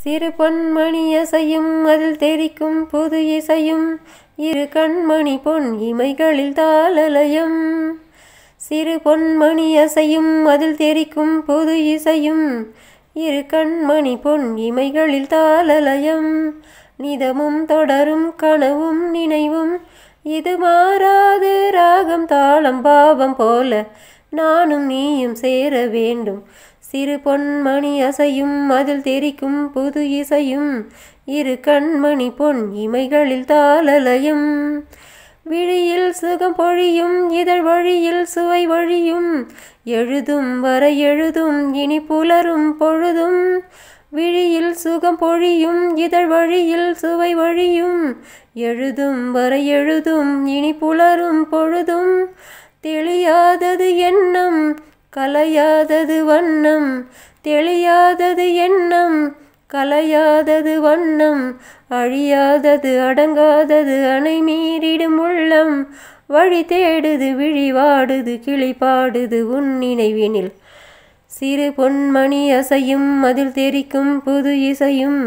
சிறு பொன்மணி அசையும் அதில் தெரிக்கும் புது இசையும் இரு கண்மணி பொன் இமைகளில் தாளலயம் சிறு பொன்மணி அசையும் அதில் தெரிக்கும் புது இசையும் இரு கண்மணி பொன் இமைகளில் தாளலயம் நிதமும் தொடரும் கனவும் நினைவும் இது மாறாது ராகம் தாளம் பாவம் போல நானும் நீயும் சேர வேண்டும் சிறு பொன்மணி அசையும் அதில் தெரிக்கும் புது இசையும் இரு கண்மணி பொன் இமைகளில் தாளலயம் விழியில் சுகம் பொழியும் இதழ் வழியில் சுவை வழியும் எழுதும் வர எழுதும் இனி புலரும் பொழுதும் விழியில் சுகம் பொழியும் இதழ் வழியில் சுவை வழியும் எழுதும் வர எழுதும் இனி புலரும் பொழுதும் தெளியாதது எண்ணம் கலையாதது வண்ணம் தெளியாதது எண்ணம் கலையாதது வண்ணம் அழியாதது அடங்காதது அணை மீறிடும் உள்ளம் வழி தேடுது விழிவாடுது கிளிப்பாடுது உன் நினைவினில் சிறு பொன்மணி அசையும் அதில் தெரிக்கும் புது இசையும்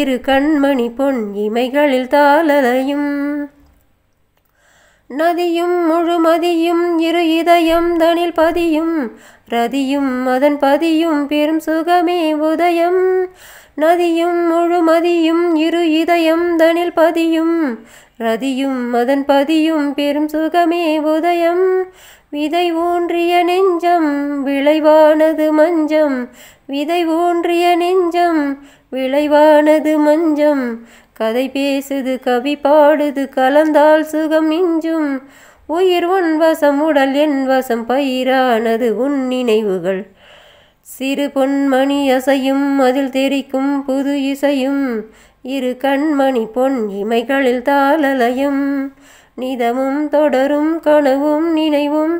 இரு கண்மணி பொன் இமைகளில் தாளலையும் நதியும் முழுமதியும் இரு இதயம் தனில் பதியும் ரதியும் அதன் பதியும் பெரும் சுகமே உதயம் நதியும் முழுமதியும் இரு இதயம் தனில் பதியும் ரதியும் அதன் பதியும் பெரும் சுகமே உதயம் விதை ஊன்றிய நெஞ்சம் விளைவானது மஞ்சம் விதை ஊன்றிய நெஞ்சம் விளைவானது மஞ்சம் கதை பேசுது கவி பாடுது கலந்தால் சுகம் மிஞ்சும் உயிர் உன் வசம் உடல் என் வசம் பயிரானது உன் நினைவுகள் சிறு பொன்மணி அசையும் அதில் தெரிக்கும் புது இசையும் இரு கண்மணி பொன் இமைகளில் தாளலையும் நிதமும் தொடரும் கனவும் நினைவும்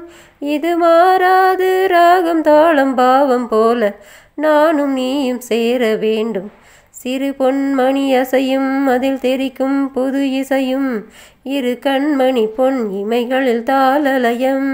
இது மாறாது ராகம் தாளம் பாவம் போல நானும் நீயும் சேர வேண்டும் சிறு பொன்மணி அசையும் அதில் தெரிக்கும் புது இசையும் இரு கண்மணி பொன் இமைகளில் தாளலயம்